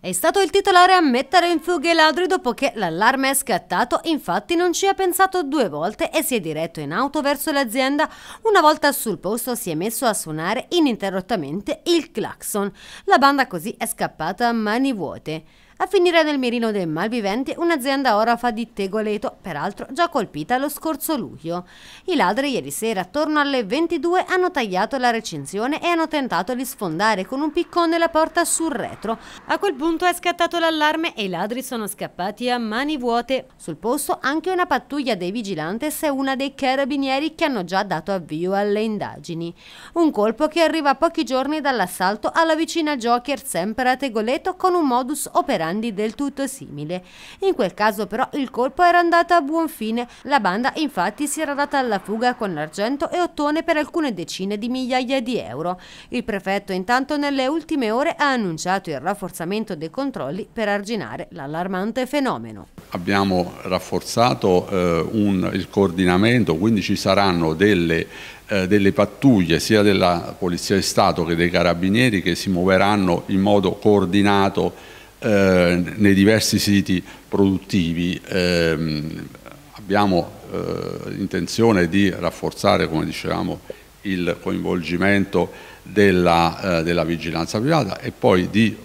È stato il titolare a mettere in fuga i ladri dopo che l'allarme è scattato, infatti non ci ha pensato due volte e si è diretto in auto verso l'azienda. Una volta sul posto si è messo a suonare ininterrottamente il clacson. La banda così è scappata a mani vuote. A finire nel mirino del malvivente un'azienda orafa di Tegoleto, peraltro già colpita lo scorso luglio. I ladri ieri sera attorno alle 22 hanno tagliato la recinzione e hanno tentato di sfondare con un piccone la porta sul retro. A quel punto è scattato l'allarme e i ladri sono scappati a mani vuote. Sul posto anche una pattuglia dei vigilantes e una dei carabinieri che hanno già dato avvio alle indagini. Un colpo che arriva pochi giorni dall'assalto alla vicina Joker sempre a Tegoleto con un modus operandi Morandi del tutto simile. In quel caso però il colpo era andato a buon fine, la banda infatti si era data alla fuga con l'argento e ottone per alcune decine di migliaia di euro. Il prefetto intanto nelle ultime ore ha annunciato il rafforzamento dei controlli per arginare l'allarmante fenomeno. Abbiamo rafforzato eh, un, il coordinamento, quindi ci saranno delle eh, delle pattuglie sia della Polizia di Stato che dei Carabinieri che si muoveranno in modo coordinato eh, nei diversi siti produttivi. Ehm, abbiamo eh, intenzione di rafforzare, come dicevamo, il coinvolgimento della, eh, della vigilanza privata e poi, di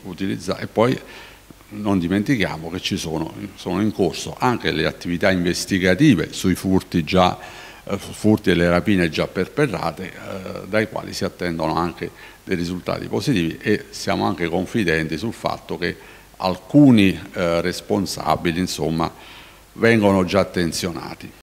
e poi non dimentichiamo che ci sono, sono, in corso anche le attività investigative sui furti, già, eh, furti e le rapine già perpetrate, eh, dai quali si attendono anche dei risultati positivi e siamo anche confidenti sul fatto che alcuni eh, responsabili insomma, vengono già attenzionati.